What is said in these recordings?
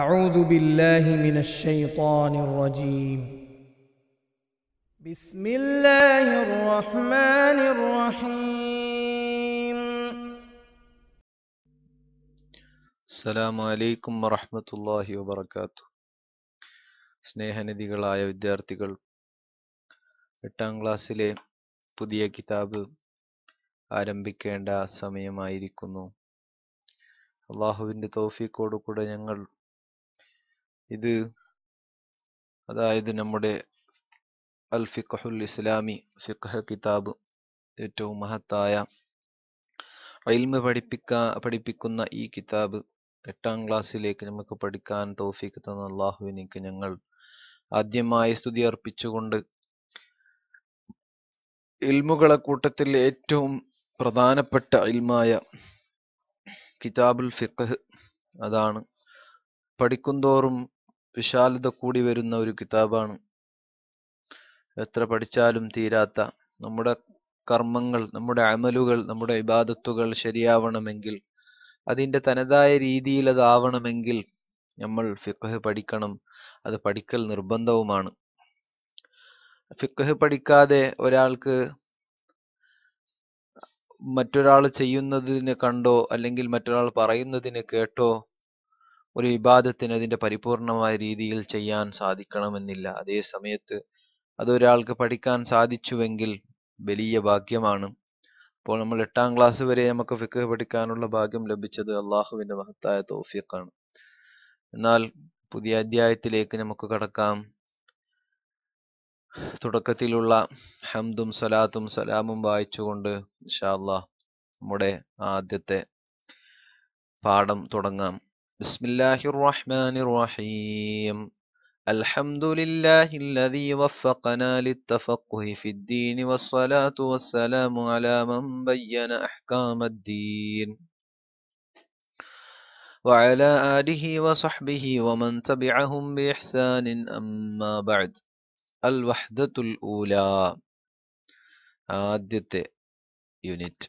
أعوذ بالله من الشيطان الرجيم بسم الله الرحمن الرحيم السلام عليكم ورحمة الله وبركاته സ്നേഹനിധികളായ വിദ്യാർത്ഥികൾ എട്ടാം ക്ലാസ്സിലെ പുതിയ കിതാബ് ആരംഭിക്കേണ്ട സമയമായിരിക്കുന്നു അള്ളാഹുവിൻ്റെ തോഫിക്കോട് കൂടെ ഞങ്ങൾ ഇത് അതായത് നമ്മുടെ അൽ ഫിഖുൽ ഇസ്ലാമി ഫിഖ് കിതാബ് ഏറ്റവും മഹത്തായ ഇൽമ പഠിപ്പിക്കാ പഠിപ്പിക്കുന്ന ഈ കിതാബ് എട്ടാം ക്ലാസ്സിലേക്ക് നമുക്ക് പഠിക്കാൻ തൗഫീക്ക് തന്ന അള്ളാഹുവിനേക്ക് ഞങ്ങൾ ആദ്യമായി സ്തുതി അർപ്പിച്ചുകൊണ്ട് ഇൽമുകളെ കൂട്ടത്തിൽ ഏറ്റവും പ്രധാനപ്പെട്ട ഇൽമായ കിതാബുൽ ഫിഖ് അതാണ് പഠിക്കുന്തോറും വിശാലത കൂടി വരുന്ന ഒരു കിതാബാണ് എത്ര പഠിച്ചാലും തീരാത്ത നമ്മുടെ കർമ്മങ്ങൾ നമ്മുടെ അമലുകൾ നമ്മുടെ ഇബാദത്തുകൾ ശരിയാവണമെങ്കിൽ അതിൻ്റെ തനതായ രീതിയിൽ അതാവണമെങ്കിൽ നമ്മൾ ഫിക്കഹ് പഠിക്കണം അത് പഠിക്കൽ നിർബന്ധവുമാണ് ഫിക്കഹ് പഠിക്കാതെ ഒരാൾക്ക് മറ്റൊരാൾ ചെയ്യുന്നതിനെ കണ്ടോ അല്ലെങ്കിൽ മറ്റൊരാൾ പറയുന്നതിനെ കേട്ടോ ഒരു വിവാദത്തിന് അതിൻ്റെ പരിപൂർണമായ രീതിയിൽ ചെയ്യാൻ സാധിക്കണമെന്നില്ല അതേ സമയത്ത് അതൊരാൾക്ക് പഠിക്കാൻ സാധിച്ചുവെങ്കിൽ വലിയ ഭാഗ്യമാണ് അപ്പോൾ നമ്മൾ എട്ടാം ക്ലാസ് വരെ നമുക്ക് ഫിക്ക് പഠിക്കാനുള്ള ഭാഗ്യം ലഭിച്ചത് അള്ളാഹുവിൻ്റെ മഹത്തായ തോഫിയക്കാണ് എന്നാൽ പുതിയ അധ്യായത്തിലേക്ക് നമുക്ക് കടക്കാം തുടക്കത്തിലുള്ള ഹംദും സലാത്തും സലാമും വായിച്ചുകൊണ്ട് ഇൻഷാ അള്ളാഹ് നമ്മുടെ ആദ്യത്തെ പാഠം തുടങ്ങാം بسم الله الرحمن الرحيم الحمد لله الذي وفقنا للتفقه في الدين والصلاة والسلام على من بين أحكام الدين وعلى آله وصحبه ومن تبعهم بإحسان أما بعد الوحدة الأولى آدت യൂണിറ്റ്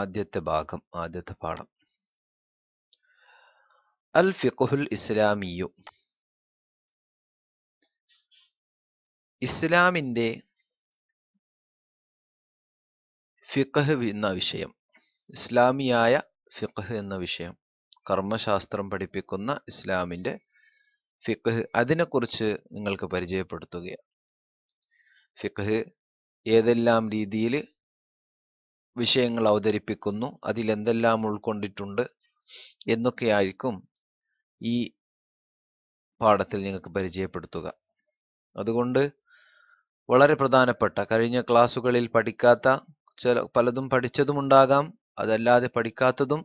آدت باقم آدت فارم الفقه ഇസ്ലാമിയു ഇസ്ലാമിൻ്റെ ഫിഖഹ് എന്ന വിഷയം ഇസ്ലാമിയായ ഫിഖഹ് എന്ന വിഷയം കർമ്മശാസ്ത്രം പഠിപ്പിക്കുന്ന ഇസ്ലാമിൻ്റെ ഫിഖഹ് അതിനെക്കുറിച്ച് നിങ്ങൾക്ക് പരിചയപ്പെടുത്തുകയാണ് ഫിഖഹ് ഏതെല്ലാം രീതിയിൽ വിഷയങ്ങൾ അവതരിപ്പിക്കുന്നു എന്തെല്ലാം ഉൾക്കൊണ്ടിട്ടുണ്ട് എന്നൊക്കെയായിരിക്കും ഈ പാഠത്തിൽ നിങ്ങൾക്ക് പരിചയപ്പെടുത്തുക അതുകൊണ്ട് വളരെ പ്രധാനപ്പെട്ട കഴിഞ്ഞ ക്ലാസ്സുകളിൽ പഠിക്കാത്ത ചില പലതും പഠിച്ചതുമുണ്ടാകാം അതല്ലാതെ പഠിക്കാത്തതും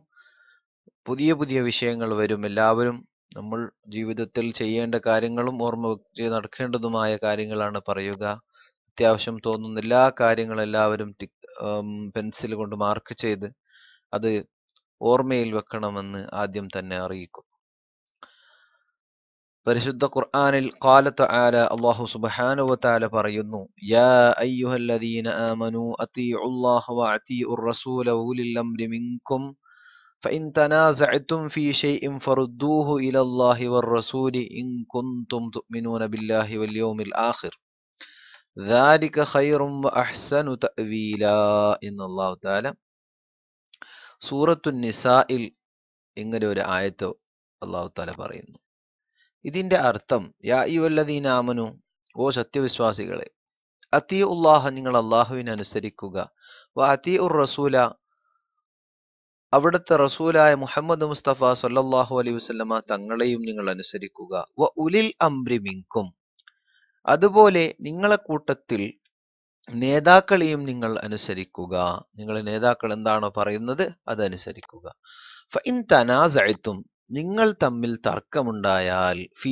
പുതിയ പുതിയ വിഷയങ്ങൾ വരും എല്ലാവരും നമ്മൾ ജീവിതത്തിൽ ചെയ്യേണ്ട കാര്യങ്ങളും ഓർമ്മ നടക്കേണ്ടതുമായ കാര്യങ്ങളാണ് പറയുക അത്യാവശ്യം തോന്നുന്ന എല്ലാ കാര്യങ്ങളും എല്ലാവരും പെൻസിൽ കൊണ്ട് മാർക്ക് ചെയ്ത് അത് ഓർമ്മയിൽ വെക്കണമെന്ന് ആദ്യം തന്നെ അറിയിക്കും പരിശുദ്ധ القرآن قال تعالى الله سبحانه وتعالى തആല يا أيها الذين آمنوا അതീഉല്ലാഹ الله അതീഉർ الرسول വ ഉലിൽ منكم فإن تنازعتم في شيء فردوه إلى الله والرسول إن كنتم تؤمنون بالله واليوم الآخر ذلك خير وأحسن تأويلا إن الله تعالى سورة النساء إن آية الله تعالى بارينو ഇതിന്റെ അർത്ഥം യാ യുവല്ലദീനാമനു ഓ സത്യവിശ്വാസികളെ അതി ഉള്ളാഹ നിങ്ങൾ അള്ളാഹുവിനെ അനുസരിക്കുക വ ഉർ റസൂല അവിടുത്തെ റസൂലായ മുഹമ്മദ് മുസ്തഫ സൊല്ലാഹു അലൈ വസ്ലമ തങ്ങളെയും നിങ്ങൾ അനുസരിക്കുക വ ഉലിൽ അംബ്രിമിങ്കും അതുപോലെ നിങ്ങളെ കൂട്ടത്തിൽ നേതാക്കളെയും നിങ്ങൾ അനുസരിക്കുക നിങ്ങളെ നേതാക്കൾ എന്താണോ പറയുന്നത് അതനുസരിക്കുക ഇൻ തനാസഅത്തും നിങ്ങൾ തമ്മിൽ തർക്കമുണ്ടായാൽ ഫീ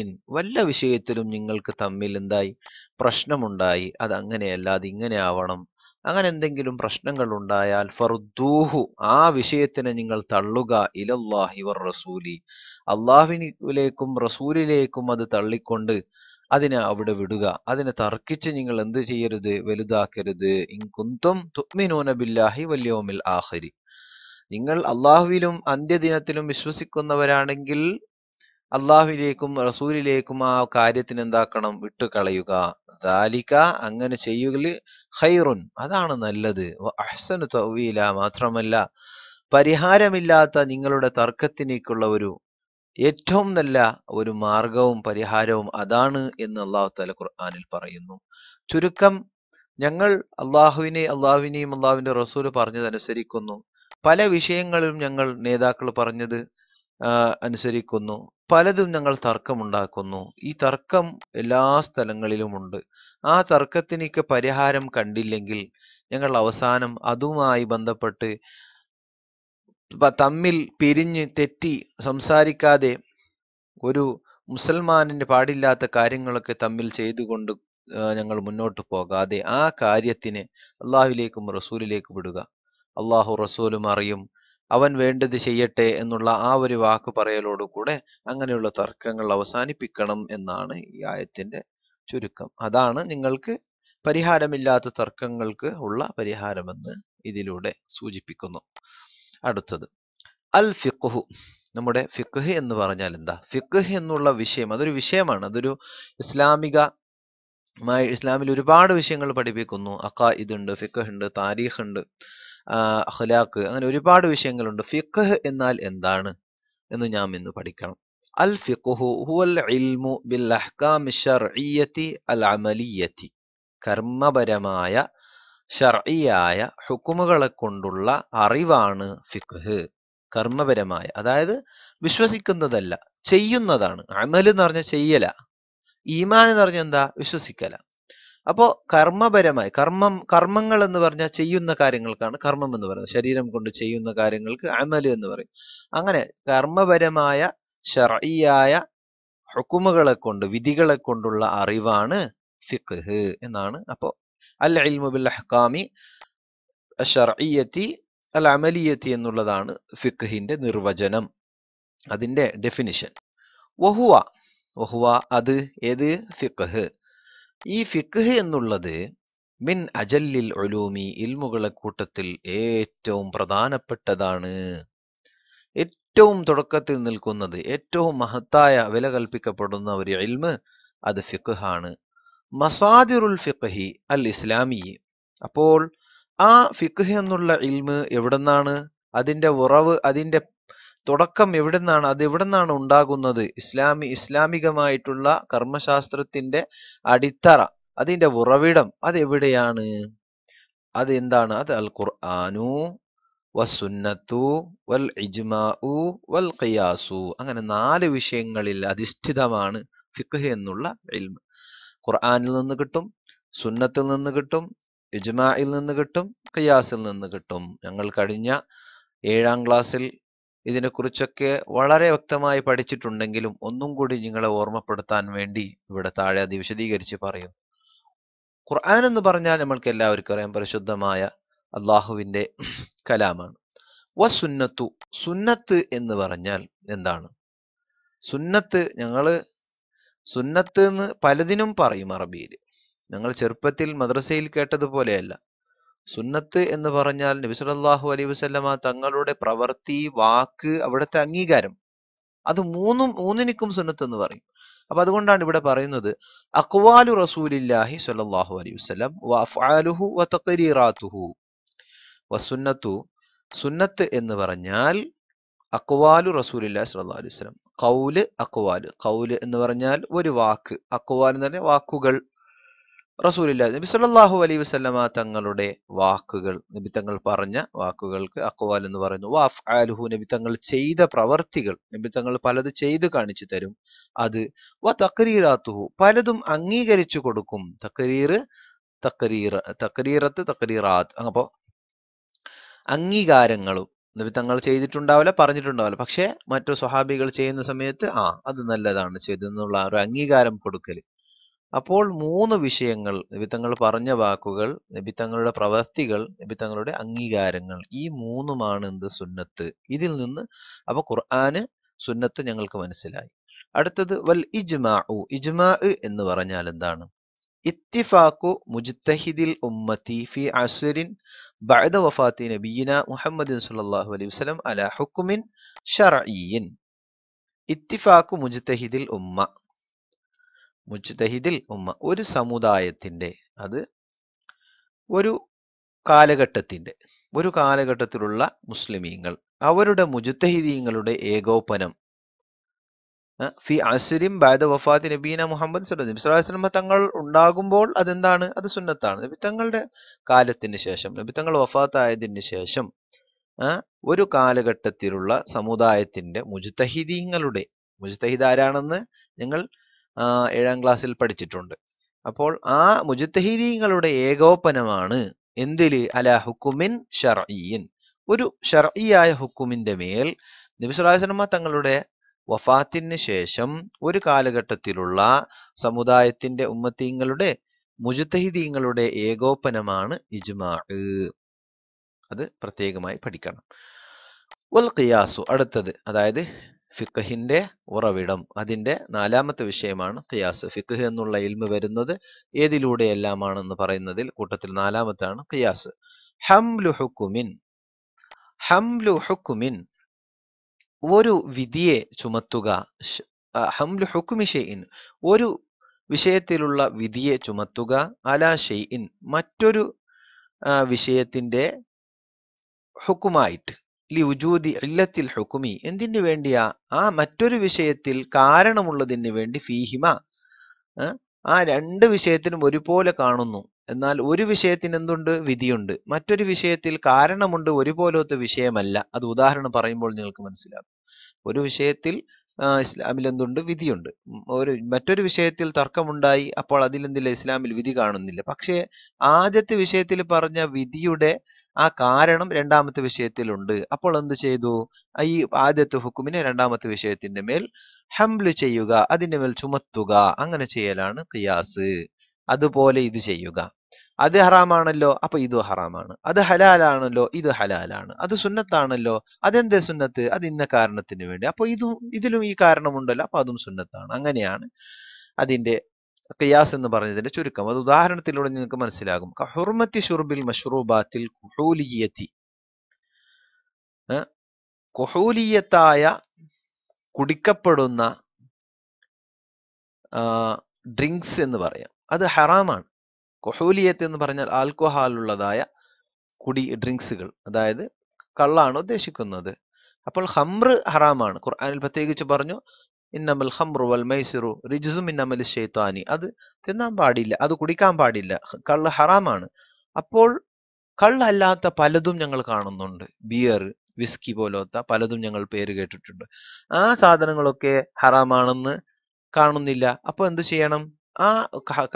ഇൻ വല്ല വിഷയത്തിലും നിങ്ങൾക്ക് തമ്മിൽ എന്തായി പ്രശ്നമുണ്ടായി അത് അങ്ങനെയല്ല അത് ഇങ്ങനെ ആവണം അങ്ങനെ എന്തെങ്കിലും പ്രശ്നങ്ങൾ ഉണ്ടായാൽ ഫർദൂഹു ആ വിഷയത്തിനെ നിങ്ങൾ തള്ളുക ഇലല്ലാഹി വർ റസൂലി അള്ളാഹുവിലേക്കും റസൂലിലേക്കും അത് തള്ളിക്കൊണ്ട് അതിനെ അവിടെ വിടുക അതിനെ തർക്കിച്ച് നിങ്ങൾ എന്ത് ചെയ്യരുത് വലുതാക്കരുത് ഇൻകുന്തും തുക്മിനൂന ബില്ലാഹി വല്യോമിൽ ആഹരി നിങ്ങൾ അള്ളാഹുവിലും അന്ത്യദിനത്തിലും വിശ്വസിക്കുന്നവരാണെങ്കിൽ അള്ളാഹുവിലേക്കും റസൂലിലേക്കും ആ കാര്യത്തിന് എന്താക്കണം വിട്ടുകളയുക ദാലിക അങ്ങനെ ചെയ്യുക ഹൈറുൻ അതാണ് നല്ലത് അഹ്സനു തൗവീല മാത്രമല്ല പരിഹാരമില്ലാത്ത നിങ്ങളുടെ തർക്കത്തിനേക്കുള്ള ഒരു ഏറ്റവും നല്ല ഒരു മാർഗവും പരിഹാരവും അതാണ് എന്ന് അള്ളാഹു താല ഖുർആാനിൽ പറയുന്നു ചുരുക്കം ഞങ്ങൾ അള്ളാഹുവിനെ അള്ളാഹുവിനെയും അള്ളാഹുവിന്റെ റസൂല് പറഞ്ഞതനുസരിക്കുന്നു പല വിഷയങ്ങളും ഞങ്ങൾ നേതാക്കൾ പറഞ്ഞത് അനുസരിക്കുന്നു പലതും ഞങ്ങൾ തർക്കമുണ്ടാക്കുന്നു ഈ തർക്കം എല്ലാ സ്ഥലങ്ങളിലുമുണ്ട് ആ തർക്കത്തിനൊക്കെ പരിഹാരം കണ്ടില്ലെങ്കിൽ ഞങ്ങൾ അവസാനം അതുമായി ബന്ധപ്പെട്ട് തമ്മിൽ പിരിഞ്ഞ് തെറ്റി സംസാരിക്കാതെ ഒരു മുസൽമാനിന് പാടില്ലാത്ത കാര്യങ്ങളൊക്കെ തമ്മിൽ ചെയ്തുകൊണ്ട് ഞങ്ങൾ മുന്നോട്ട് പോകാതെ ആ കാര്യത്തിന് അള്ളാഹുലേക്കും റസൂലിലേക്കും വിടുക അള്ളാഹു റസൂലും അറിയും അവൻ വേണ്ടത് ചെയ്യട്ടെ എന്നുള്ള ആ ഒരു വാക്ക് പറയലോടുകൂടെ അങ്ങനെയുള്ള തർക്കങ്ങൾ അവസാനിപ്പിക്കണം എന്നാണ് ഈ ആയത്തിന്റെ ചുരുക്കം അതാണ് നിങ്ങൾക്ക് പരിഹാരമില്ലാത്ത തർക്കങ്ങൾക്ക് ഉള്ള പരിഹാരമെന്ന് ഇതിലൂടെ സൂചിപ്പിക്കുന്നു അടുത്തത് അൽ ഫിഖുഹു നമ്മുടെ ഫിഖ് എന്ന് പറഞ്ഞാൽ എന്താ ഫിഖ് എന്നുള്ള വിഷയം അതൊരു വിഷയമാണ് അതൊരു ഇസ്ലാമിക ഇസ്ലാമിൽ ഒരുപാട് വിഷയങ്ങൾ പഠിപ്പിക്കുന്നു അക്കാ ഇതുണ്ട് ഫിഖ് ഉണ്ട് താരീഖ് ഉണ്ട് അഖ്ലാഖ് അങ്ങനെ ഒരുപാട് വിഷയങ്ങളുണ്ട് ഫിഖ് എന്നാൽ എന്താണ് എന്ന് ഞാൻ ഇന്ന് പഠിക്കണം അൽ ഫിഖുഹു ഹുവൽ ഇൽമു ബിൽ അൽ അമലിയത്തി കർമ്മപരമായ ഷർഇയായ ഹുക്കുമുകളെ കൊണ്ടുള്ള അറിവാണ് ഫിഖ് കർമ്മപരമായ അതായത് വിശ്വസിക്കുന്നതല്ല ചെയ്യുന്നതാണ് അമൽ എന്ന് പറഞ്ഞ ചെയ്യല ഈമാൻ എന്ന് പറഞ്ഞ എന്താ വിശ്വസിക്കല അപ്പോൾ കർമ്മപരമായി കർമ്മം കർമ്മങ്ങൾ എന്ന് പറഞ്ഞാൽ ചെയ്യുന്ന കാര്യങ്ങൾക്കാണ് കർമ്മം എന്ന് പറയുന്നത് ശരീരം കൊണ്ട് ചെയ്യുന്ന കാര്യങ്ങൾക്ക് അമൽ എന്ന് പറയും അങ്ങനെ കർമ്മപരമായ ഷറിയായ ഹുക്കുമുകളെ കൊണ്ട് വിധികളെ കൊണ്ടുള്ള അറിവാണ് ഫിഖ് എന്നാണ് അപ്പോൾ അൽ ഇൽമുബിൽ അഹ്കാമി ഷറീയത്തി അൽ അമലിയത്തി എന്നുള്ളതാണ് ഫിഖിന്റെ നിർവചനം അതിന്റെ ഡെഫിനിഷൻ വഹുവ വഹുവ അത് ഏത് ഫിഖ് ഈ ഫിഖ് എന്നുള്ളത് മിൻ അജല്ലിൽ ഒലൂമി ഇൽമുകളെ കൂട്ടത്തിൽ ഏറ്റവും പ്രധാനപ്പെട്ടതാണ് ഏറ്റവും തുടക്കത്തിൽ നിൽക്കുന്നത് ഏറ്റവും മഹത്തായ വില കൽപ്പിക്കപ്പെടുന്ന ഒരു ഇൽമ് അത് ആണ് മസാദിറുൽ ഫിഖഹി അൽ ഇസ്ലാമി അപ്പോൾ ആ ഫിഖ് എന്നുള്ള ഇൽമ് എവിടുന്നാണ് അതിന്റെ ഉറവ് അതിന്റെ തുടക്കം എവിടെ നിന്നാണ് അത് എവിടെ നിന്നാണ് ഉണ്ടാകുന്നത് ഇസ്ലാമി ഇസ്ലാമികമായിട്ടുള്ള കർമ്മശാസ്ത്രത്തിന്റെ അടിത്തറ അതിന്റെ ഉറവിടം അത് എവിടെയാണ് അത് എന്താണ് അത് അൽ ഖുർആാനു വസുന്നത്തു വൽ ഇജ്മാഉ വൽ ഖിയാസു അങ്ങനെ നാല് വിഷയങ്ങളിൽ അധിഷ്ഠിതമാണ് ഫിഖ് എന്നുള്ള ഇൽമ ഖുർആാനിൽ നിന്ന് കിട്ടും സുന്നത്തിൽ നിന്ന് കിട്ടും ഇജ്മാഇൽ നിന്ന് കിട്ടും ഖിയാസിൽ നിന്ന് കിട്ടും ഞങ്ങൾ കഴിഞ്ഞ ഏഴാം ക്ലാസ്സിൽ ഇതിനെക്കുറിച്ചൊക്കെ വളരെ വ്യക്തമായി പഠിച്ചിട്ടുണ്ടെങ്കിലും ഒന്നും കൂടി നിങ്ങളെ ഓർമ്മപ്പെടുത്താൻ വേണ്ടി ഇവിടെ താഴെ അത് വിശദീകരിച്ച് പറയുന്നു ഖുർആൻ എന്ന് പറഞ്ഞാൽ നമ്മൾക്ക് എല്ലാവർക്കും അറിയാം പരിശുദ്ധമായ അള്ളാഹുവിൻ്റെ കലാമാണ് വ സുന്നത്തു സുന്നത്ത് എന്ന് പറഞ്ഞാൽ എന്താണ് സുന്നത്ത് ഞങ്ങൾ സുന്നത്ത് എന്ന് പലതിനും പറയും അറബിയിൽ ഞങ്ങൾ ചെറുപ്പത്തിൽ മദ്രസയിൽ കേട്ടതുപോലെയല്ല സുന്നത്ത് എന്ന് പറഞ്ഞാൽ നബി സല്ലല്ലാഹു അലൈ വസ്ലമ തങ്ങളുടെ പ്രവൃത്തി വാക്ക് അവിടുത്തെ അംഗീകാരം അത് മൂന്നും മൂന്നിനിക്കും സുന്നത്ത് എന്ന് പറയും അപ്പൊ അതുകൊണ്ടാണ് ഇവിടെ പറയുന്നത് അക്വാലു റസൂലില്ലാഹി സല്ലാഹു അലൈഹി വസ്ലം വഫാലുഹു വതക്കരീറാത്തുഹു വസുന്നത്തു സുന്നത്ത് എന്ന് പറഞ്ഞാൽ അക്വാലു റസൂലില്ലാഹി സല്ലാ അലൈഹി വസല്ലം കൗല് അക്വാല് കൗല് എന്ന് പറഞ്ഞാൽ ഒരു വാക്ക് അക്വാൽ എന്ന് പറഞ്ഞാൽ വാക്കുകൾ റസൂലില്ല നബി സല്ലാഹു അലൈ വസ്ലമ തങ്ങളുടെ വാക്കുകൾ നബി തങ്ങൾ പറഞ്ഞ വാക്കുകൾക്ക് അക്വാൽ എന്ന് പറയുന്നു വാഫ് ആലുഹു നബി തങ്ങൾ ചെയ്ത പ്രവർത്തികൾ നബി തങ്ങൾ പലത് ചെയ്ത് കാണിച്ചു തരും അത് വ തക്രീറാത്തുഹു പലതും അംഗീകരിച്ചു കൊടുക്കും തക്രീർ തക്രീർ തക്രീറത്ത് തക്രീറാത്ത് അപ്പോൾ അംഗീകാരങ്ങളും നബി തങ്ങൾ ചെയ്തിട്ടുണ്ടാവില്ല പറഞ്ഞിട്ടുണ്ടാവില്ല പക്ഷേ മറ്റു സ്വഹാബികൾ ചെയ്യുന്ന സമയത്ത് ആ അത് നല്ലതാണ് ചെയ്തെന്നുള്ള ഒരു അംഗീകാരം കൊടുക്കൽ അപ്പോൾ മൂന്ന് വിഷയങ്ങൾ നിബിത്തങ്ങൾ പറഞ്ഞ വാക്കുകൾ നിബിത്തങ്ങളുടെ പ്രവർത്തികൾ നിബിത്തങ്ങളുടെ അംഗീകാരങ്ങൾ ഈ മൂന്നുമാണ് എന്ത് സുന്നത്ത് ഇതിൽ നിന്ന് അപ്പൊ ഖുർആന് സുന്നത്ത് ഞങ്ങൾക്ക് മനസ്സിലായി അടുത്തത് വൽ ഇജ്മാ ഇജ്മാ എന്ന് പറഞ്ഞാൽ എന്താണ് ഇത്തിഫാഖു മുജ്തഹിദിൽ ഉമ്മത്തി ഫി അസുരിൻ ബഅദ വഫാത്തി നബീന മുഹമ്മദ് സല്ലല്ലാഹു അലൈഹി വസല്ലം അലാ ഹുക്കുമിൻ ഷർഈൻ ഇത്തിഫാഖു മുജ്തഹിദിൽ ഉമ്മ മുജ്തഹിദിൽ ഉമ്മ ഒരു സമുദായത്തിൻ്റെ അത് ഒരു കാലഘട്ടത്തിൻ്റെ ഒരു കാലഘട്ടത്തിലുള്ള മുസ്ലിമീങ്ങൾ അവരുടെ മുജുത്തഹിദീങ്ങളുടെ ഏകോപനം ഫി അസുരിം ബാദ വഫാത്ത് നബീന മുഹമ്മദ് സുലൈം തങ്ങൾ ഉണ്ടാകുമ്പോൾ അതെന്താണ് അത് സുന്നത്താണ് നബി തങ്ങളുടെ കാലത്തിന് ശേഷം നബി തങ്ങൾ വഫാത്തായതിന് ശേഷം ഒരു കാലഘട്ടത്തിലുള്ള സമുദായത്തിന്റെ മുജുത്തഹിദീങ്ങളുടെ മുജുത്തഹിദ് ആരാണെന്ന് നിങ്ങൾ ഏഴാം ക്ലാസ്സിൽ പഠിച്ചിട്ടുണ്ട് അപ്പോൾ ആ മുജത്തഹീരീങ്ങളുടെ ഏകോപനമാണ് എന്തില് അല ഹുക്കുമിൻ ഷർഇൻ ഒരു ഷർഇയായ ഹുക്കുമിന്റെ മേൽ നബിസ്വലാസ്ലമ തങ്ങളുടെ വഫാത്തിന് ശേഷം ഒരു കാലഘട്ടത്തിലുള്ള സമുദായത്തിന്റെ ഉമ്മത്തീങ്ങളുടെ മുജുത്തഹിദീങ്ങളുടെ ഏകോപനമാണ് ഇജ്മാ അത് പ്രത്യേകമായി പഠിക്കണം വൽ ഖിയാസു അടുത്തത് അതായത് ഫിഖഹിൻ്റെ ഉറവിടം അതിന്റെ നാലാമത്തെ വിഷയമാണ് ഖിയാസ് ഫിഖ് എന്നുള്ള ഇൽമ വരുന്നത് ഏതിലൂടെയെല്ലാമാണെന്ന് പറയുന്നതിൽ കൂട്ടത്തിൽ നാലാമത്താണ് ഖിയാസ് ഹംലു ഹുക്കുമിൻ ഹംലു ഹുക്കുമിൻ ഒരു വിധിയെ ചുമത്തുക ഹംലു ഹുക്കുമി ഷെയ്ൻ ഒരു വിഷയത്തിലുള്ള വിധിയെ ചുമത്തുക അലാ ഷെയ്ൻ മറ്റൊരു വിഷയത്തിന്റെ ഹുക്കുമായിട്ട് ലി ഇല്ലത്തിൽ ഹുക്കുമി എന്തിനു വേണ്ടിയാ ആ മറ്റൊരു വിഷയത്തിൽ കാരണമുള്ളതിന് വേണ്ടി ഫീഹിമ ആ രണ്ട് വിഷയത്തിനും ഒരുപോലെ കാണുന്നു എന്നാൽ ഒരു വിഷയത്തിന് എന്തുണ്ട് വിധിയുണ്ട് മറ്റൊരു വിഷയത്തിൽ കാരണമുണ്ട് ഒരുപോലത്തെ വിഷയമല്ല അത് ഉദാഹരണം പറയുമ്പോൾ നിങ്ങൾക്ക് മനസ്സിലാകും ഒരു വിഷയത്തിൽ ഇസ്ലാമിൽ എന്തുണ്ട് വിധിയുണ്ട് ഒരു മറ്റൊരു വിഷയത്തിൽ തർക്കമുണ്ടായി അപ്പോൾ അതിലെന്തില്ല ഇസ്ലാമിൽ വിധി കാണുന്നില്ല പക്ഷേ ആദ്യത്തെ വിഷയത്തിൽ പറഞ്ഞ വിധിയുടെ ആ കാരണം രണ്ടാമത്തെ വിഷയത്തിലുണ്ട് അപ്പോൾ എന്ത് ചെയ്തു ഈ ആദ്യത്തെ ഹുക്കുമിനെ രണ്ടാമത്തെ വിഷയത്തിന്റെ മേൽ ഹംബ്ല് ചെയ്യുക അതിന്റെ മേൽ ചുമത്തുക അങ്ങനെ ചെയ്യലാണ് ഖിയാസ് അതുപോലെ ഇത് ചെയ്യുക അത് ഹറാമാണല്ലോ അപ്പൊ ഇത് ഹറാമാണ് അത് ഹലാലാണല്ലോ ഇത് ഹലാലാണ് അത് സുന്നത്താണല്ലോ അതെന്തേ സുന്നത്ത് അത് ഇന്ന കാരണത്തിന് വേണ്ടി അപ്പൊ ഇതും ഇതിലും ഈ കാരണമുണ്ടല്ലോ അപ്പൊ അതും സുന്നത്താണ് അങ്ങനെയാണ് അതിന്റെ ഖിയാസ് എന്ന് പറഞ്ഞതിന്റെ ചുരുക്കം അത് ഉദാഹരണത്തിലൂടെ നിങ്ങൾക്ക് മനസ്സിലാകും ഹുർമത്തി ഷുർബിൽ മഷ്റൂബാത്തിൽ കുഹൂലിയത്തി കുഹൂലിയത്തായ കുടിക്കപ്പെടുന്ന ഡ്രിങ്ക്സ് എന്ന് പറയാം അത് ഹറാമാണ് കൊഹൂലിയത്ത് എന്ന് പറഞ്ഞാൽ ആൽക്കോഹാൾ ഉള്ളതായ കുടി ഡ്രിങ്ക്സുകൾ അതായത് കള്ളാണ് ഉദ്ദേശിക്കുന്നത് അപ്പോൾ ഹംറ് ഹറാമാണ് ഖുർആാനിൽ പ്രത്യേകിച്ച് പറഞ്ഞു ഇന്നമൽ ഹംറു വൽ മൈസിറു റിജുസും ഇന്നമൽ ഷെയ്ത്താനി അത് തിന്നാൻ പാടില്ല അത് കുടിക്കാൻ പാടില്ല കള്ള് ഹറാമാണ് അപ്പോൾ കള്ളല്ലാത്ത പലതും ഞങ്ങൾ കാണുന്നുണ്ട് ബിയർ വിസ്കി പോലത്തെ പലതും ഞങ്ങൾ പേര് കേട്ടിട്ടുണ്ട് ആ സാധനങ്ങളൊക്കെ ഹറാമാണെന്ന് കാണുന്നില്ല അപ്പോൾ എന്ത് ചെയ്യണം ആ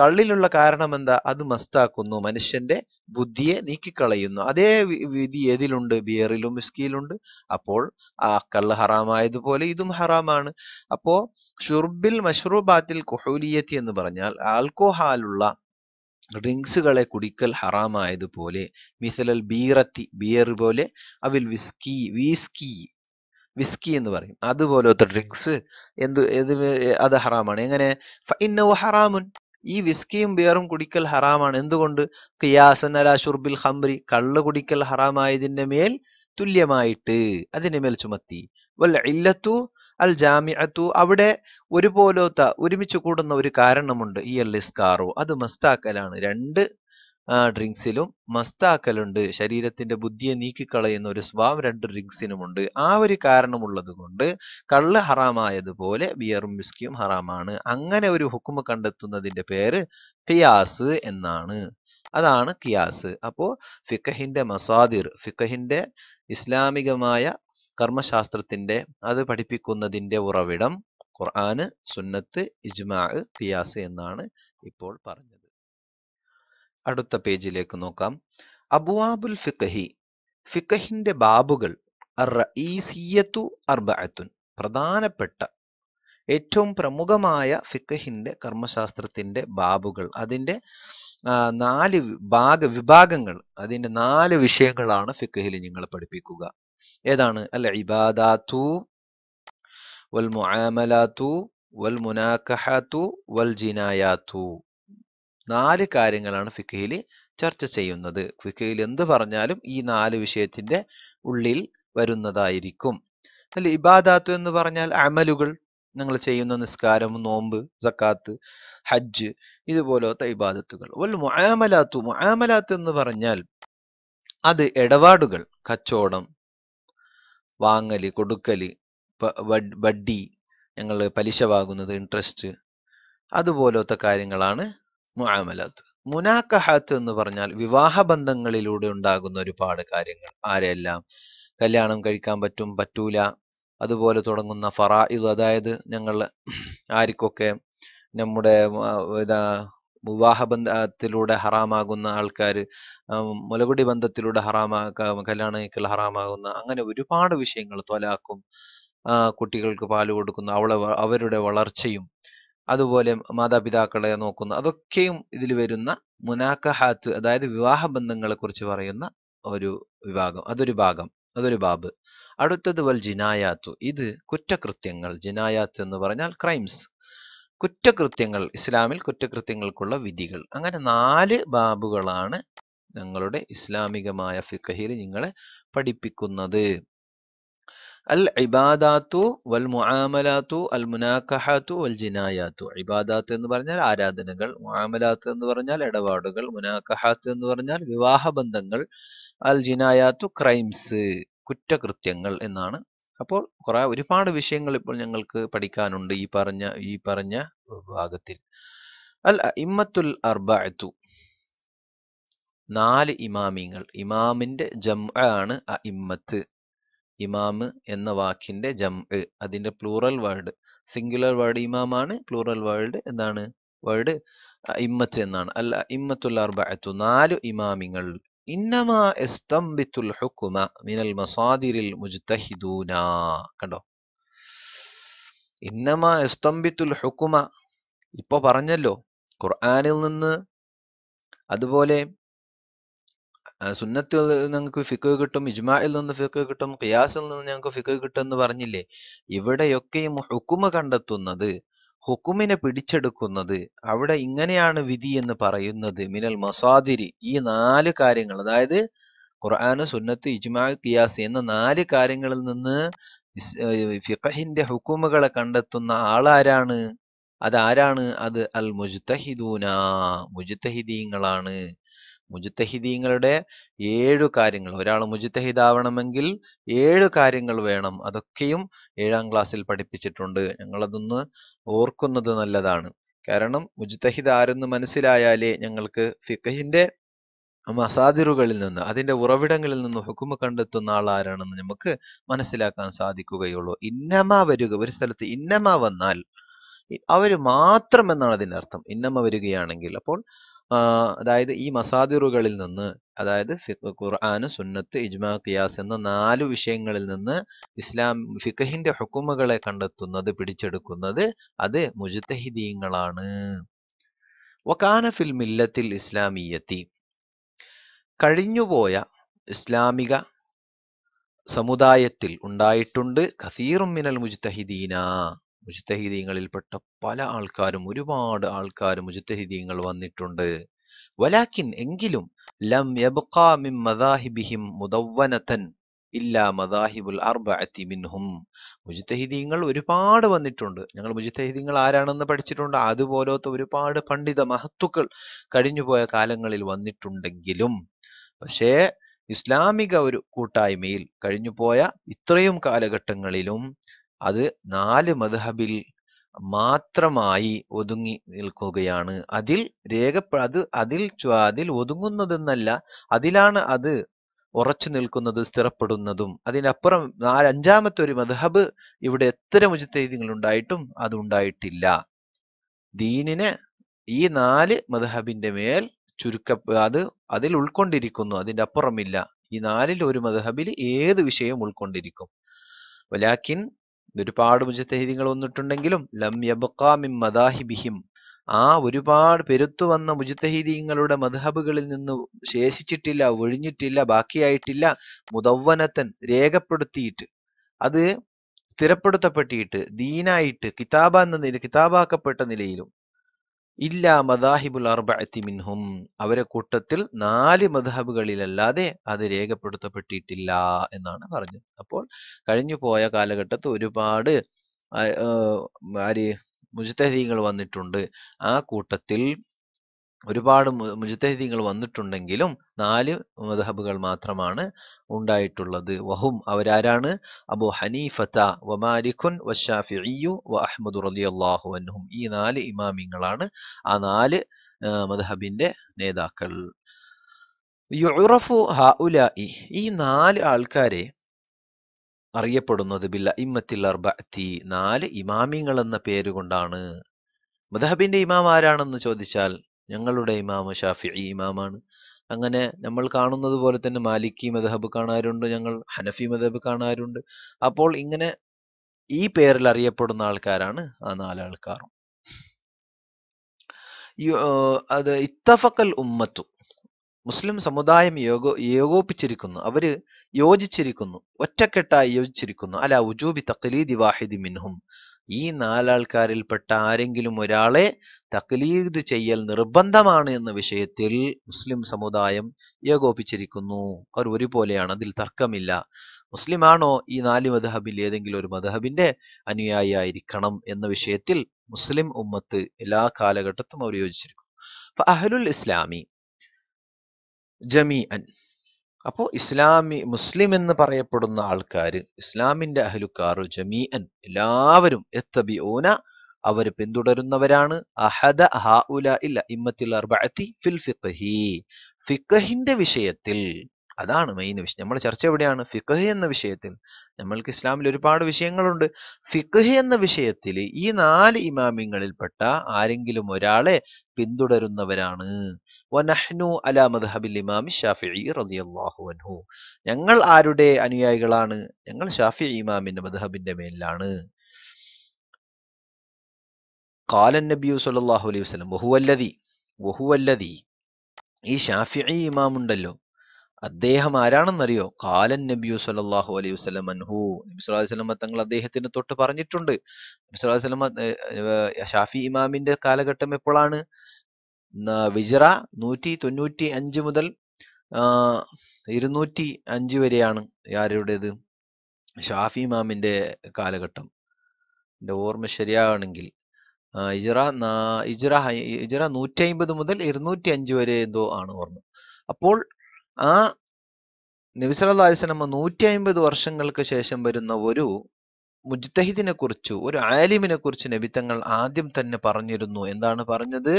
കള്ളിലുള്ള കാരണം എന്താ അത് മസ്താക്കുന്നു മനുഷ്യന്റെ ബുദ്ധിയെ നീക്കിക്കളയുന്നു അതേ വിധി ഏതിലുണ്ട് ബിയറിലും വിസ്കിയിലുണ്ട് അപ്പോൾ ആ കള്ള് ഹറാമായതുപോലെ ഇതും ഹറാമാണ് അപ്പോ ഷുർബിൽ മഷ്റൂബാത്തിൽ കുഹൂലിയത്തി എന്ന് പറഞ്ഞാൽ ആൽക്കോഹാലുള്ള ഡ്രിങ്ക്സുകളെ കുടിക്കൽ ഹറാമായതുപോലെ മിസലൽ ബീറത്തി ബിയർ പോലെ അവിൽ വിസ്കി വീസ്കി വിസ്കി എന്ന് പറയും അതുപോലത്തെ ഡ്രിങ്ക്സ് എന്ത് ഏത് അത് ഹറാമാണ് എങ്ങനെ ഹറാമുൻ ഈ വിസ്കിയും ബിയറും കുടിക്കൽ ഹറാമാണ് എന്തുകൊണ്ട് ഖിയാസൻ അല ഷുർബിൽ ഹംറി കള്ള് കുടിക്കൽ ഹറാമായതിന്റെ മേൽ തുല്യമായിട്ട് അതിന്റെ മേൽ ചുമത്തി വല്ല ഇല്ലത്തു അൽ ജാമിഅത്തു അവിടെ ഒരുപോലത്തെ ഒരുമിച്ച് കൂടുന്ന ഒരു കാരണമുണ്ട് ഈ അൽ ഇസ്കാറു അത് മസ്താക്കലാണ് രണ്ട് ഡ്രിങ്ക്സിലും മസ്താക്കലുണ്ട് ശരീരത്തിന്റെ ബുദ്ധിയെ നീക്കിക്കളയുന്ന ഒരു സ്വാവ് രണ്ട് ഡ്രിങ്ക്സിനുമുണ്ട് ആ ഒരു കാരണമുള്ളത് കൊണ്ട് കള്ള് ഹറാമായതുപോലെ ബിയറും വിസ്കിയും ഹറാമാണ് അങ്ങനെ ഒരു ഹുക്കുമ കണ്ടെത്തുന്നതിന്റെ പേര് ഖിയാസ് എന്നാണ് അതാണ് ഖിയാസ് അപ്പോ ഫിക്കഹിന്റെ മസാദിർ ഫിക്കഹിന്റെ ഇസ്ലാമികമായ കർമ്മശാസ്ത്രത്തിന്റെ അത് പഠിപ്പിക്കുന്നതിന്റെ ഉറവിടം ഖുർആന് സുന്നത്ത് ഇജ്മാ ഖിയാസ് എന്നാണ് ഇപ്പോൾ പറഞ്ഞത് അടുത്ത പേജിലേക്ക് നോക്കാം അബുവാബുൽ ഫിഖഹി ഫിഖഹിന്റെ ബാബുകൾ റഈസിയത്തു അർബഅത്തുൻ പ്രധാനപ്പെട്ട ഏറ്റവും പ്രമുഖമായ ഫിഖഹിന്റെ കർമ്മശാസ്ത്രത്തിന്റെ ബാബുകൾ അതിന്റെ നാല് ഭാഗ വിഭാഗങ്ങൾ അതിന്റെ നാല് വിഷയങ്ങളാണ് ഫിഖഹിൽ നിങ്ങൾ പഠിപ്പിക്കുക ഏതാണ് അല്ല ഇബാദാത്തു വൽ മുആമലാത്തു വൽ മുനാക്കഹത്തു വൽ ജിനായാത്തു നാല് കാര്യങ്ങളാണ് ഫിഖയിൽ ചർച്ച ചെയ്യുന്നത് ഫിഖയിൽ എന്ത് പറഞ്ഞാലും ഈ നാല് വിഷയത്തിന്റെ ഉള്ളിൽ വരുന്നതായിരിക്കും അല്ല ഇബാദാത്ത് എന്ന് പറഞ്ഞാൽ അമലുകൾ നിങ്ങൾ ചെയ്യുന്ന നിസ്കാരം നോമ്പ് സക്കാത്ത് ഹജ്ജ് ഇതുപോലത്തെ ഇബാദത്തുകൾ വൽ മുആമലാത്തു മുആമലാത്ത് എന്ന് പറഞ്ഞാൽ അത് ഇടപാടുകൾ കച്ചവടം വാങ്ങല് കൊടുക്കല് വഡ്ഡി ഞങ്ങൾ പലിശ വാങ്ങുന്നത് ഇൻട്രസ്റ്റ് അതുപോലത്തെ കാര്യങ്ങളാണ് മുആമലാത്ത് മുനാക്കഹാത്ത് എന്ന് പറഞ്ഞാൽ വിവാഹ ബന്ധങ്ങളിലൂടെ ഉണ്ടാകുന്ന ഒരുപാട് കാര്യങ്ങൾ ആരെയെല്ലാം കല്യാണം കഴിക്കാൻ പറ്റും പറ്റൂല അതുപോലെ തുടങ്ങുന്ന ഫറാ ഇത് അതായത് ഞങ്ങൾ ആർക്കൊക്കെ നമ്മുടെ വിവാഹ ബന്ധത്തിലൂടെ ഹറാമാകുന്ന ആൾക്കാർ മുലകുടി ബന്ധത്തിലൂടെ ഹറാമാക്ക കല്യാണം കഴിക്കൽ ഹറാമാകുന്ന അങ്ങനെ ഒരുപാട് വിഷയങ്ങൾ തൊലാക്കും കുട്ടികൾക്ക് പാല് കൊടുക്കുന്ന അവളെ അവരുടെ വളർച്ചയും അതുപോലെ മാതാപിതാക്കളെ നോക്കുന്നു അതൊക്കെയും ഇതിൽ വരുന്ന മുനാക്കഹാത്ത് അതായത് വിവാഹ കുറിച്ച് പറയുന്ന ഒരു വിഭാഗം അതൊരു ഭാഗം അതൊരു ബാബ് അടുത്തത് വൽ ജിനായാത്തു ഇത് കുറ്റകൃത്യങ്ങൾ ജിനായാത്ത് എന്ന് പറഞ്ഞാൽ ക്രൈംസ് കുറ്റകൃത്യങ്ങൾ ഇസ്ലാമിൽ കുറ്റകൃത്യങ്ങൾക്കുള്ള വിധികൾ അങ്ങനെ നാല് ബാബുകളാണ് ഞങ്ങളുടെ ഇസ്ലാമികമായ ഫിഖഹിൽ നിങ്ങളെ പഠിപ്പിക്കുന്നത് അൽ ഇബാദാത്തു വൽ മുആമലാത്തു അൽ മുനാഖഹാത്തു വൽ ജിനായാത്തു ഇബാദാത്ത് എന്ന് പറഞ്ഞാൽ ആരാധനകൾ മുആമലാത്ത് എന്ന് പറഞ്ഞാൽ ഇടപാടുകൾ മുനാഖഹാത്ത് എന്ന് പറഞ്ഞാൽ വിവാഹബന്ധങ്ങൾ അൽ ജിനായാത്തു ക്രൈംസ് കുറ്റകൃത്യങ്ങൾ എന്നാണ് അപ്പോൾ കുറെ ഒരുപാട് വിഷയങ്ങൾ ഇപ്പോൾ ഞങ്ങൾക്ക് പഠിക്കാനുണ്ട് ഈ പറഞ്ഞ ഈ പറഞ്ഞ ഭാഗത്തിൽ അൽ ഇമ്മത്തുൽ അർബഅത്തു നാല് ഇമാമിങ്ങൾ ഇമാമിന്റെ ആണ് അ ഇമ്മത്ത് ഇമാമ് എന്ന വാക്കിന്റെ ജം അതിന്റെ പ്ലൂറൽ വേർഡ് സിംഗുലർ വേർഡ് ഇമാമാണ് പ്ലൂറൽ വേർഡ് എന്താണ് വേർഡ് ഇമ്മത്ത് എന്നാണ് അല്ല ഇമ്മത്തുൽ അർബഅത്തു നാല് ഇമാമിങ്ങൾ മിനൽ മസാദിരിൽ കണ്ടോ ഇന്നമാ ഹുക്കുമ ഇപ്പൊ പറഞ്ഞല്ലോ ഖുർആാനിൽ നിന്ന് അതുപോലെ സുന്നത്തിൽ ഞങ്ങൾക്ക് ഫിക്ക് കിട്ടും ഇജ്മായിൽ നിന്ന് ഫിക്ക് കിട്ടും ഖിയാസിൽ നിന്ന് ഞങ്ങൾക്ക് ഫിക്ക് കിട്ടും എന്ന് പറഞ്ഞില്ലേ ഇവിടെയൊക്കെയും ഹുക്കുമ കണ്ടെത്തുന്നത് ഹുക്കുമിനെ പിടിച്ചെടുക്കുന്നത് അവിടെ ഇങ്ങനെയാണ് വിധി എന്ന് പറയുന്നത് മിനൽ മസാദിരി ഈ നാല് കാര്യങ്ങൾ അതായത് ഖുർആാന് സുന്നത്ത് ഇജ്മാ ഖിയാസ് എന്ന നാല് കാര്യങ്ങളിൽ നിന്ന് ഫിഖഹിന്റെ ഹുക്കുമുകളെ കണ്ടെത്തുന്ന ആളാരാണ് അതാരാണ് അത് അൽ മുജ്തഹിദൂന മുജ്തഹിദീങ്ങളാണ് മുജിത്തഹിദീങ്ങളുടെ ഏഴു കാര്യങ്ങൾ ഒരാൾ മുജിത്തഹിദാവണമെങ്കിൽ ഏഴ് കാര്യങ്ങൾ വേണം അതൊക്കെയും ഏഴാം ക്ലാസ്സിൽ പഠിപ്പിച്ചിട്ടുണ്ട് ഞങ്ങളതൊന്ന് ഓർക്കുന്നത് നല്ലതാണ് കാരണം മുജിത്തഹിദ് ആരെന്ന് മനസ്സിലായാലേ ഞങ്ങൾക്ക് ഫിഖഹിന്റെ മസാദിറുകളിൽ നിന്ന് അതിന്റെ ഉറവിടങ്ങളിൽ നിന്ന് ഹുക്കുമ കണ്ടെത്തുന്ന ആൾ ആരാണെന്ന് നമുക്ക് മനസ്സിലാക്കാൻ സാധിക്കുകയുള്ളൂ ഇന്നമ വരിക ഒരു സ്ഥലത്ത് ഇന്നമ വന്നാൽ അവര് മാത്രം എന്നാണ് അതിന്റെ അർത്ഥം ഇന്നമ വരികയാണെങ്കിൽ അപ്പോൾ അതായത് ഈ മസാദിറുകളിൽ നിന്ന് അതായത് ഖുർആന് സുന്നത്ത് ഇജ്മാ ഖിയാസ് എന്ന നാല് വിഷയങ്ങളിൽ നിന്ന് ഇസ്ലാം ഫിഖഹിന്റെ ഹുക്കുമകളെ കണ്ടെത്തുന്നത് പിടിച്ചെടുക്കുന്നത് അത് മുജ്തഹിദീങ്ങളാണ് വക്കാന ഫിൽ മില്ലത്തിൽ ഇസ്ലാമീയത്തി കഴിഞ്ഞുപോയ ഇസ്ലാമിക സമുദായത്തിൽ ഉണ്ടായിട്ടുണ്ട് കസീറും മിനൽ മുജ്തഹിദീന മുജിത്തഹീദീങ്ങളിൽപ്പെട്ട പല ആൾക്കാരും ഒരുപാട് ആൾക്കാർ മുജിത്തഹീദീങ്ങൾ വന്നിട്ടുണ്ട് വലാക്കിൻ എങ്കിലും ലം മിൻ മദാഹിബിഹിം മുദവ്വനതൻ ഇല്ലാ മദാഹിബുൽ അർബഅത്തി മിൻഹും മുജിത്തഹീദീങ്ങൾ ഒരുപാട് വന്നിട്ടുണ്ട് ഞങ്ങൾ മുജിത്തഹീദീങ്ങൾ ആരാണെന്ന് പഠിച്ചിട്ടുണ്ട് അതുപോലത്തെ ഒരുപാട് പണ്ഡിത മഹത്തുക്കൾ കഴിഞ്ഞുപോയ കാലങ്ങളിൽ വന്നിട്ടുണ്ടെങ്കിലും പക്ഷേ ഇസ്ലാമിക ഒരു കൂട്ടായ്മയിൽ കഴിഞ്ഞുപോയ ഇത്രയും കാലഘട്ടങ്ങളിലും അത് നാല് മദ്ഹബിൽ മാത്രമായി ഒതുങ്ങി നിൽക്കുകയാണ് അതിൽ രേഖപ്പെ അത് അതിൽ അതിൽ ഒതുങ്ങുന്നതെന്നല്ല അതിലാണ് അത് ഉറച്ചു നിൽക്കുന്നത് സ്ഥിരപ്പെടുന്നതും അതിനപ്പുറം നാല് അഞ്ചാമത്തെ ഒരു മദ്ഹബ് ഇവിടെ എത്ര മുജിത്തൈദ്യങ്ങൾ ഉണ്ടായിട്ടും അതുണ്ടായിട്ടില്ല ദീനിന് ദീനിനെ ഈ നാല് മദ്ഹബിന്റെ മേൽ ചുരുക്ക അത് അതിൽ ഉൾക്കൊണ്ടിരിക്കുന്നു അതിൻ്റെ അപ്പുറമില്ല ഈ നാലിൽ ഒരു മദ്ഹബിൽ ഏത് വിഷയവും ഉൾക്കൊണ്ടിരിക്കും വലാക്കിൻ ഒരുപാട് മുജത്തഹിദികൾ വന്നിട്ടുണ്ടെങ്കിലും ലം യബക്കാമിം മദാഹിബിഹിം ആ ഒരുപാട് പെരുത്തു വന്ന മുജിത്തഹീദീങ്ങളുടെ മധഹബുകളിൽ നിന്ന് ശേഷിച്ചിട്ടില്ല ഒഴിഞ്ഞിട്ടില്ല ബാക്കിയായിട്ടില്ല മുതവ്വനത്തൻ രേഖപ്പെടുത്തിയിട്ട് അത് സ്ഥിരപ്പെടുത്തപ്പെട്ടിട്ട് ദീനായിട്ട് കിതാബ എന്ന നില കിതാബാക്കപ്പെട്ട നിലയിലും ഇല്ലാ മദാഹിബുൽ അർബഅത്തി മിൻഹും അവരെ കൂട്ടത്തിൽ നാല് മദഹബുകളിലല്ലാതെ അത് രേഖപ്പെടുത്തപ്പെട്ടിട്ടില്ല എന്നാണ് പറഞ്ഞത് അപ്പോൾ കഴിഞ്ഞു പോയ കാലഘട്ടത്ത് ഒരുപാട് ആര് മുജ്തഹീങ്ങൾ വന്നിട്ടുണ്ട് ആ കൂട്ടത്തിൽ ഒരുപാട് മുജ്തഹിദീങ്ങൾ വന്നിട്ടുണ്ടെങ്കിലും നാല് മദഹബുകൾ മാത്രമാണ് ഉണ്ടായിട്ടുള്ളത് വഹും അവരാരാണ് അബു ഹനീഫത്ത വമാലിഖുൻ മാലിഖുൻ വ വ അഹമ്മദ് റലി അള്ളാഹു അൻഹും ഈ നാല് ഇമാമിങ്ങളാണ് ആ നാല് മദഹബിന്റെ നേതാക്കൾ യുറഫു ഹഉലായി ഈ നാല് ആൾക്കാരെ അറിയപ്പെടുന്നത് ബില്ല ഇമ്മത്തിൽ അർബഅത്തി നാല് ഇമാമിങ്ങൾ എന്ന പേരുകൊണ്ടാണ് മദഹബിന്റെ ഇമാം ആരാണെന്ന് ചോദിച്ചാൽ ഞങ്ങളുടെ ഇമാമ് ഷാഫി ഇമാമാണ് അങ്ങനെ നമ്മൾ കാണുന്നത് പോലെ തന്നെ മാലിക്കി മദഹബ് കാണാറുണ്ട് ഞങ്ങൾ ഹനഫി മദഹബ് കാണാറുണ്ട് അപ്പോൾ ഇങ്ങനെ ഈ പേരിൽ അറിയപ്പെടുന്ന ആൾക്കാരാണ് ആ നാലാൾക്കാരും അത് ഇത്തഫക്കൽ ഉമ്മത്തു മുസ്ലിം സമുദായം യോഗോ ഏകോപിച്ചിരിക്കുന്നു അവര് യോജിച്ചിരിക്കുന്നു ഒറ്റക്കെട്ടായി യോജിച്ചിരിക്കുന്നു അല ഉജൂബി തഖലീദി വാഹിദി മിൻഹും ഈ നാലാൾക്കാരിൽപ്പെട്ട ആരെങ്കിലും ഒരാളെ തക്ലീദ് ചെയ്യൽ നിർബന്ധമാണ് എന്ന വിഷയത്തിൽ മുസ്ലിം സമുദായം ഏകോപിച്ചിരിക്കുന്നു അവർ ഒരുപോലെയാണ് അതിൽ തർക്കമില്ല മുസ്ലിമാണോ ഈ നാല് മധഹബിൽ ഏതെങ്കിലും ഒരു മധഹബിന്റെ അനുയായി ആയിരിക്കണം എന്ന വിഷയത്തിൽ മുസ്ലിം ഉമ്മത്ത് എല്ലാ കാലഘട്ടത്തും അവർ യോജിച്ചിരിക്കും അഹലുൽ ഇസ്ലാമി ജമീ അപ്പോൾ ഇസ്ലാമി മുസ്ലിം എന്ന് പറയപ്പെടുന്ന ആൾക്കാർ ഇസ്ലാമിൻ്റെ അഹലുക്കാർ ജമീഅൻ എല്ലാവരും എത്തബി ഓന അവർ പിന്തുടരുന്നവരാണ് അഹദ ഹാഉല ഇല്ല ഇമ്മത്തിൽ അർബഅത്തി ഫിൽ ഫിഖഹി ഫിഖഹിന്റെ വിഷയത്തിൽ അതാണ് മെയിൻ വിഷയം നമ്മുടെ ചർച്ച എവിടെയാണ് ഫിഖഹി എന്ന വിഷയത്തിൽ നമ്മൾക്ക് ഇസ്ലാമിൽ ഒരുപാട് വിഷയങ്ങളുണ്ട് ഫിഖ് എന്ന വിഷയത്തിൽ ഈ നാല് ഇമാമിങ്ങളിൽപ്പെട്ട ആരെങ്കിലും ഒരാളെ പിന്തുടരുന്നവരാണ് വനഹ്നു മദ്ഹബിൽ ഇമാം റളിയല്ലാഹു അൻഹു ഞങ്ങൾ ആരുടെ അനുയായികളാണ് ഞങ്ങൾ ഷാഫി ഇമാമിന്റെ മദ്ഹബിന്റെ മേലിലാണ് കാലൻ നബിയു സല്ലല്ലാഹു അലൈഹി വസല്ലം ബഹുവല്ലതി ബഹുവല്ലതി ഈ ഇമാം ഇമാമുണ്ടല്ലോ അദ്ദേഹം ആരാണെന്നറിയോ കാലൻ നബിയു സല്ലാഹു അലൈഹി വസ്ലമൻഹു അൻഹു നബി തങ്ങൾ അദ്ദേഹത്തിന് തൊട്ട് പറഞ്ഞിട്ടുണ്ട് നബി ഷാഫി ഇമാമിന്റെ കാലഘട്ടം എപ്പോഴാണ് വിജറ നൂറ്റി തൊണ്ണൂറ്റി അഞ്ച് മുതൽ ഇരുന്നൂറ്റി അഞ്ച് വരെയാണ് ആരുടേത് ഷാഫി ഇമാമിന്റെ കാലഘട്ടം എൻ്റെ ഓർമ്മ ശരിയാണെങ്കിൽ ഇജറ ഇജറ ഇജറ നൂറ്റി അമ്പത് മുതൽ ഇരുന്നൂറ്റി അഞ്ച് വരെ എന്തോ ആണ് ഓർമ്മ അപ്പോൾ ആ നബിസലാസ്ലമ നൂറ്റി അമ്പത് വർഷങ്ങൾക്ക് ശേഷം വരുന്ന ഒരു മുജ്തഹിദിനെ കുറിച്ച് ഒരു ആലിമിനെ കുറിച്ച് നബിത്തങ്ങൾ ആദ്യം തന്നെ പറഞ്ഞിരുന്നു എന്താണ് പറഞ്ഞത്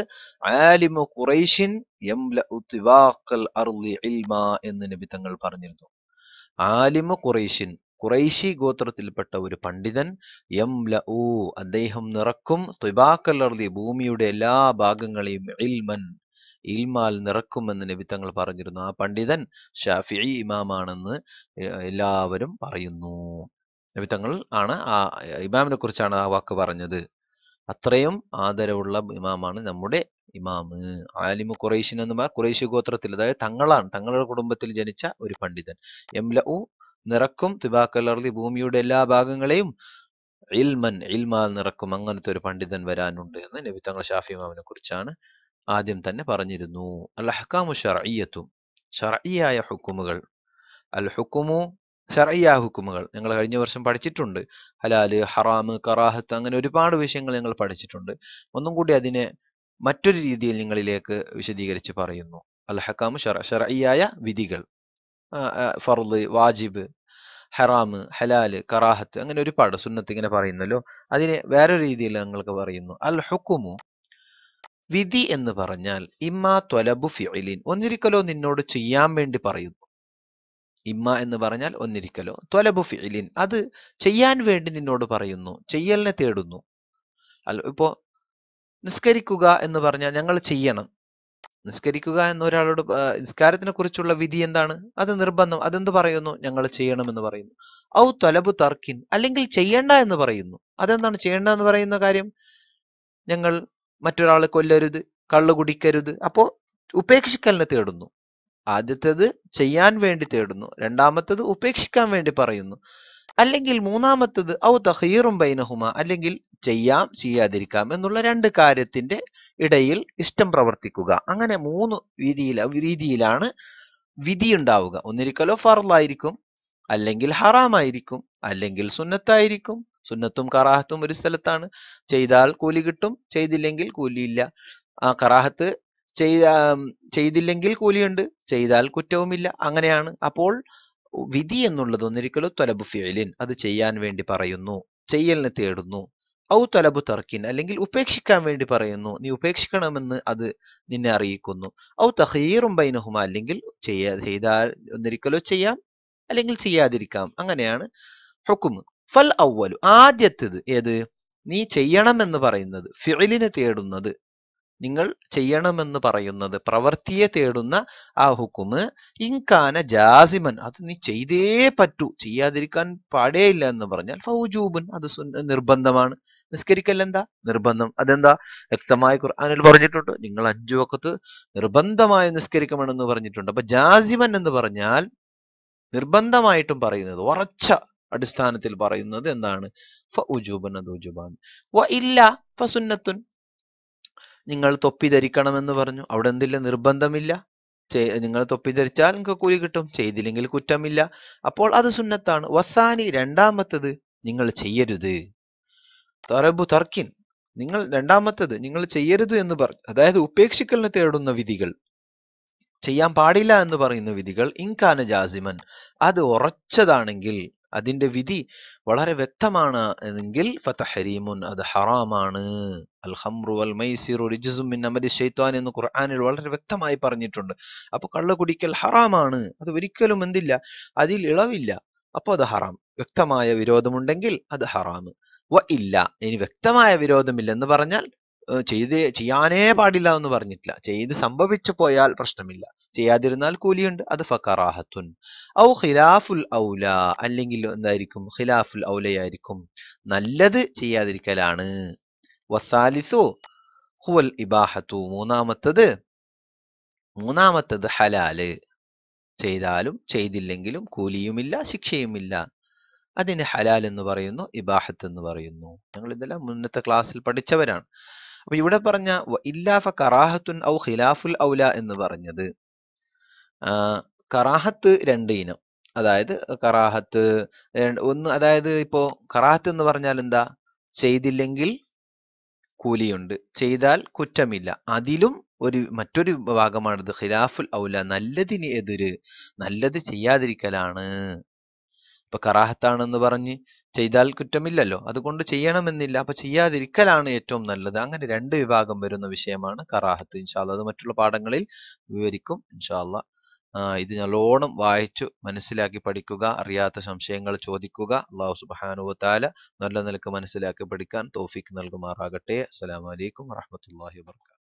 ആലിമു ഖുറൈഷിൻ എന്ന് നബിത്തങ്ങൾ പറഞ്ഞിരുന്നു ആലിമു ഖുറൈഷിൻ ഖുറൈശി ഗോത്രത്തിൽപ്പെട്ട ഒരു പണ്ഡിതൻ എം ലഊ അദ്ദേഹം നിറക്കും തുബാക്കൽ ഭൂമിയുടെ എല്ലാ ഭാഗങ്ങളെയും ഇൽമൻ ഇൽമാൽ നിറക്കുമെന്ന് നബി തങ്ങൾ പറഞ്ഞിരുന്നു ആ പണ്ഡിതൻ ഷാഫി ഇമാമാണെന്ന് എല്ലാവരും പറയുന്നു നബി തങ്ങൾ ആണ് ആ ഇമാമിനെ കുറിച്ചാണ് ആ വാക്ക് പറഞ്ഞത് അത്രയും ആദരവുള്ള ഇമാമാണ് നമ്മുടെ ഇമാമ് ആലിമു ഖുറൈഷിൻ എന്ന് ഖുറൈശി ഗോത്രത്തിൽ അതായത് തങ്ങളാണ് തങ്ങളുടെ കുടുംബത്തിൽ ജനിച്ച ഒരു പണ്ഡിതൻ എം ലു നിറക്കും തുബാക്കലർലി ഭൂമിയുടെ എല്ലാ ഭാഗങ്ങളെയും ഇൽമൻ ഇൽമാൽ നിറക്കും അങ്ങനത്തെ ഒരു പണ്ഡിതൻ വരാനുണ്ട് എന്ന് നബി തങ്ങൾ ഷാഫി ഇമാമിനെ കുറിച്ചാണ് ആദ്യം തന്നെ പറഞ്ഞിരുന്നു അൽ അഹ്കാമു ഷർഈയത്തും ഹുക്കുമുകൾ അൽ ഹുക്കുമു ഷർഈയ ഹുക്കുമുകൾ ഞങ്ങൾ കഴിഞ്ഞ വർഷം പഠിച്ചിട്ടുണ്ട് ഹലാല് ഹറാം കറാഹത്ത് അങ്ങനെ ഒരുപാട് വിഷയങ്ങൾ ഞങ്ങൾ പഠിച്ചിട്ടുണ്ട് ഒന്നും കൂടി അതിനെ മറ്റൊരു രീതിയിൽ നിങ്ങളിലേക്ക് വിശദീകരിച്ച് പറയുന്നു അൽ ഹക്കാമു വിധികൾ ഫർദ് വാജിബ് ഹറാമ് ഹലാല് കറാഹത്ത് അങ്ങനെ ഒരുപാട് സുന്നത്ത് ഇങ്ങനെ പറയുന്നല്ലോ അതിനെ വേറെ രീതിയിൽ ഞങ്ങൾക്ക് പറയുന്നു അൽ ഹുക്കുമു വിധി എന്ന് പറഞ്ഞാൽ ഇമ്മാ ത്വലബു ഫിഇലിൻ ഒന്നിരിക്കലോ നിന്നോട് ചെയ്യാൻ വേണ്ടി പറയുന്നു ഇമ്മ എന്ന് പറഞ്ഞാൽ ഒന്നിരിക്കലോ ത്വലബു ഫിഇലിൻ അത് ചെയ്യാൻ വേണ്ടി നിന്നോട് പറയുന്നു ചെയ്യലിനെ തേടുന്നു അല്ല ഇപ്പോ നിസ്കരിക്കുക എന്ന് പറഞ്ഞാൽ ഞങ്ങൾ ചെയ്യണം നിസ്കരിക്കുക എന്ന ഒരാളോട് നിസ്കാരത്തിനെ കുറിച്ചുള്ള വിധി എന്താണ് അത് നിർബന്ധം അതെന്ത് പറയുന്നു ഞങ്ങൾ ചെയ്യണമെന്ന് പറയുന്നു ഔ ത്വലബു തർക്കിൻ അല്ലെങ്കിൽ ചെയ്യണ്ട എന്ന് പറയുന്നു അതെന്താണ് ചെയ്യേണ്ട എന്ന് പറയുന്ന കാര്യം ഞങ്ങൾ മറ്റൊരാളെ കൊല്ലരുത് കള്ളു കുടിക്കരുത് അപ്പോൾ ഉപേക്ഷിക്കലിനെ തേടുന്നു ആദ്യത്തേത് ചെയ്യാൻ വേണ്ടി തേടുന്നു രണ്ടാമത്തത് ഉപേക്ഷിക്കാൻ വേണ്ടി പറയുന്നു അല്ലെങ്കിൽ മൂന്നാമത്തത് ഔ തഹീറും ബൈനഹുമ അല്ലെങ്കിൽ ചെയ്യാം ചെയ്യാതിരിക്കാം എന്നുള്ള രണ്ട് കാര്യത്തിന്റെ ഇടയിൽ ഇഷ്ടം പ്രവർത്തിക്കുക അങ്ങനെ മൂന്ന് രീതിയിൽ രീതിയിലാണ് വിധി ഉണ്ടാവുക ഒന്നിരിക്കലോ ഫറലായിരിക്കും അല്ലെങ്കിൽ ഹറാമായിരിക്കും അല്ലെങ്കിൽ സുന്നത്തായിരിക്കും സുന്നത്തും കറാഹത്തും ഒരു സ്ഥലത്താണ് ചെയ്താൽ കൂലി കിട്ടും ചെയ്തില്ലെങ്കിൽ കൂലിയില്ല ആ കറാഹത്ത് ചെയ്ത ചെയ്തില്ലെങ്കിൽ കൂലിയുണ്ട് ചെയ്താൽ കുറ്റവുമില്ല അങ്ങനെയാണ് അപ്പോൾ വിധി എന്നുള്ളത് ഒന്നിരിക്കലും തൊലബു ഫിയലിൻ അത് ചെയ്യാൻ വേണ്ടി പറയുന്നു ചെയ്യലിനെ തേടുന്നു ഔ തൊലബു തർക്കിൻ അല്ലെങ്കിൽ ഉപേക്ഷിക്കാൻ വേണ്ടി പറയുന്നു നീ ഉപേക്ഷിക്കണമെന്ന് അത് നിന്നെ അറിയിക്കുന്നു ഔ തഹീറും ബൈനഹുമ അല്ലെങ്കിൽ ചെയ്യാ ചെയ്താൽ ഒന്നിരിക്കലോ ചെയ്യാം അല്ലെങ്കിൽ ചെയ്യാതിരിക്കാം അങ്ങനെയാണ് ഹുക്കുമ് ഫൽ ഔവലു ആദ്യത്തേത് ഏത് നീ ചെയ്യണമെന്ന് പറയുന്നത് ഫിഴിലിനെ തേടുന്നത് നിങ്ങൾ ചെയ്യണമെന്ന് പറയുന്നത് പ്രവൃത്തിയെ തേടുന്ന ആ ഹുക്കുമ് ഇൻകാന ജാസിമൻ അത് നീ ചെയ്തേ പറ്റൂ ചെയ്യാതിരിക്കാൻ പാടേയില്ല എന്ന് പറഞ്ഞാൽ ഫൗജൂബൻ അത് നിർബന്ധമാണ് നിസ്കരിക്കൽ എന്താ നിർബന്ധം അതെന്താ വ്യക്തമായ ഖുർആാനിൽ പറഞ്ഞിട്ടുണ്ട് നിങ്ങൾ അഞ്ചു വക്കത്ത് നിർബന്ധമായി നിസ്കരിക്കണമെന്ന് പറഞ്ഞിട്ടുണ്ട് അപ്പൊ ജാസിമൻ എന്ന് പറഞ്ഞാൽ നിർബന്ധമായിട്ടും പറയുന്നത് ഉറച്ച അടിസ്ഥാനത്തിൽ പറയുന്നത് എന്താണ് വ സുന്നത്തുൻ നിങ്ങൾ തൊപ്പി ധരിക്കണമെന്ന് പറഞ്ഞു അവിടെ എന്തില്ല നിർബന്ധമില്ല നിങ്ങൾ തൊപ്പി ധരിച്ചാൽ നിങ്ങൾക്ക് കൂലി കിട്ടും ചെയ്തില്ലെങ്കിൽ കുറ്റമില്ല അപ്പോൾ അത് സുന്നത്താണ് വസാനി രണ്ടാമത്തത് നിങ്ങൾ ചെയ്യരുത് തറബു തർക്കിൻ നിങ്ങൾ രണ്ടാമത്തത് നിങ്ങൾ ചെയ്യരുത് എന്ന് പറഞ്ഞു അതായത് ഉപേക്ഷിക്കലിന് തേടുന്ന വിധികൾ ചെയ്യാൻ പാടില്ല എന്ന് പറയുന്ന വിധികൾ ഇൻകാന ജാസിമൻ അത് ഉറച്ചതാണെങ്കിൽ അതിന്റെ വിധി വളരെ വ്യക്തമാണ് എങ്കിൽ ഫതഹരീമുൻ അത് ഹറാമാണ് അൽ ഹംറു അൽ മൈസീർ റിജുസുമിൻ അമരി ഷെയ്ത്വാൻ എന്ന് ഖുർആാനിൽ വളരെ വ്യക്തമായി പറഞ്ഞിട്ടുണ്ട് അപ്പോൾ കള്ള കുടിക്കൽ ഹറാമാണ് അത് ഒരിക്കലും എന്തില്ല അതിൽ ഇളവില്ല അപ്പോൾ അത് ഹറാം വ്യക്തമായ വിരോധമുണ്ടെങ്കിൽ അത് ഹറാമ് വ ഇല്ല ഇനി വ്യക്തമായ വിരോധമില്ലെന്ന് പറഞ്ഞാൽ ചെയ്ത് ചെയ്യാനേ പാടില്ല എന്ന് പറഞ്ഞിട്ടില്ല ചെയ്ത് സംഭവിച്ചു പോയാൽ പ്രശ്നമില്ല ചെയ്യാതിരുന്നാൽ കൂലിയുണ്ട് അത് ഫക്കറാഹത്തുൻ ഔ ഖിലാഫുൽ ഔല അല്ലെങ്കിൽ എന്തായിരിക്കും ഖിലാഫുൽ ഔലയായിരിക്കും നല്ലത് ചെയ്യാതിരിക്കലാണ് വസാലിസു ഹുവൽ ഇബാഹത്തു മൂന്നാമത്തത് മൂന്നാമത്തത് ഹലാല് ചെയ്താലും ചെയ്തില്ലെങ്കിലും കൂലിയുമില്ല ശിക്ഷയുമില്ല അതിന് ഹലാൽ എന്ന് പറയുന്നു ഇബാഹത്ത് എന്ന് പറയുന്നു ഞങ്ങൾ ഇതെല്ലാം മുന്നത്തെ ക്ലാസ്സിൽ പഠിച്ചവരാണ് അപ്പൊ ഇവിടെ പറഞ്ഞ ഇല്ലാഫ കറാഹത്തുൻ ഔ ഖിലാഫുൽ ഔല എന്ന് പറഞ്ഞത് കറാഹത്ത് രണ്ട് ഇനം അതായത് കറാഹത്ത് ഒന്ന് അതായത് ഇപ്പോ കറാഹത്ത് എന്ന് പറഞ്ഞാൽ എന്താ ചെയ്തില്ലെങ്കിൽ കൂലിയുണ്ട് ചെയ്താൽ കുറ്റമില്ല അതിലും ഒരു മറ്റൊരു ഭാഗമാണിത് ഖിലാഫുൽ ഔല നല്ലതിന് എതിര് നല്ലത് ചെയ്യാതിരിക്കലാണ് ഇപ്പൊ കറാഹത്താണെന്ന് പറഞ്ഞ് ചെയ്താൽ കുറ്റമില്ലല്ലോ അതുകൊണ്ട് ചെയ്യണമെന്നില്ല അപ്പൊ ചെയ്യാതിരിക്കലാണ് ഏറ്റവും നല്ലത് അങ്ങനെ രണ്ട് വിഭാഗം വരുന്ന വിഷയമാണ് കറാഹത്ത് ഇൻഷാല്ല അത് മറ്റുള്ള പാഠങ്ങളിൽ വിവരിക്കും ഇൻഷാല്ല ഇത് നല്ലോണം വായിച്ചു മനസ്സിലാക്കി പഠിക്കുക അറിയാത്ത സംശയങ്ങൾ ചോദിക്കുക അള്ളാഹു സുബാനുവത്താല നല്ല നിലക്ക് മനസ്സിലാക്കി പഠിക്കാൻ തോഫിക്ക് നൽകുമാറാകട്ടെ അസ്സലാമലൈക്കും വറഹമത്തല്ലാഹി വർക്കാത്തു